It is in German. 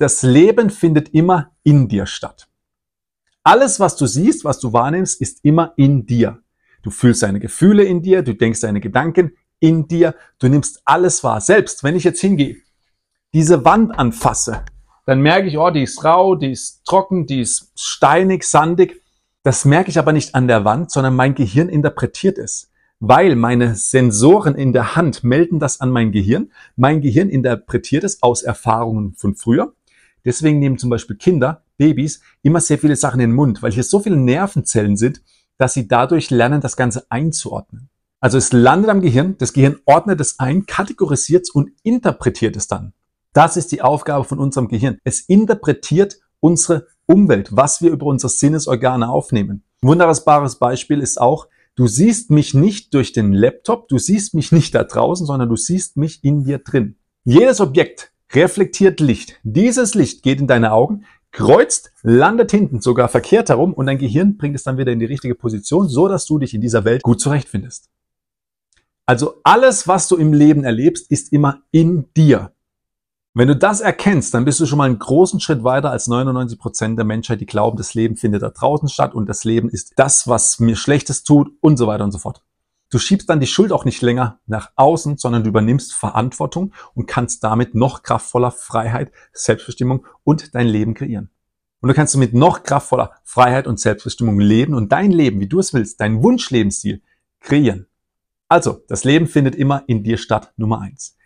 das Leben findet immer in dir statt. Alles, was du siehst, was du wahrnimmst, ist immer in dir. Du fühlst deine Gefühle in dir, du denkst deine Gedanken in dir, du nimmst alles wahr. Selbst wenn ich jetzt hingehe, diese Wand anfasse, dann merke ich, oh, die ist rau, die ist trocken, die ist steinig, sandig. Das merke ich aber nicht an der Wand, sondern mein Gehirn interpretiert es. Weil meine Sensoren in der Hand melden das an mein Gehirn. Mein Gehirn interpretiert es aus Erfahrungen von früher Deswegen nehmen zum Beispiel Kinder, Babys, immer sehr viele Sachen in den Mund, weil hier so viele Nervenzellen sind, dass sie dadurch lernen, das Ganze einzuordnen. Also es landet am Gehirn, das Gehirn ordnet es ein, kategorisiert es und interpretiert es dann. Das ist die Aufgabe von unserem Gehirn. Es interpretiert unsere Umwelt, was wir über unsere Sinnesorgane aufnehmen. Ein wunderbares Beispiel ist auch, du siehst mich nicht durch den Laptop, du siehst mich nicht da draußen, sondern du siehst mich in dir drin. Jedes Objekt reflektiert Licht. Dieses Licht geht in deine Augen, kreuzt, landet hinten sogar verkehrt herum und dein Gehirn bringt es dann wieder in die richtige Position, so dass du dich in dieser Welt gut zurechtfindest. Also alles, was du im Leben erlebst, ist immer in dir. Wenn du das erkennst, dann bist du schon mal einen großen Schritt weiter als 99% Prozent der Menschheit, die glauben, das Leben findet da draußen statt und das Leben ist das, was mir Schlechtes tut und so weiter und so fort. Du schiebst dann die Schuld auch nicht länger nach außen, sondern du übernimmst Verantwortung und kannst damit noch kraftvoller Freiheit, Selbstbestimmung und dein Leben kreieren. Und du kannst mit noch kraftvoller Freiheit und Selbstbestimmung leben und dein Leben, wie du es willst, deinen Wunschlebensstil kreieren. Also, das Leben findet immer in dir statt, Nummer eins.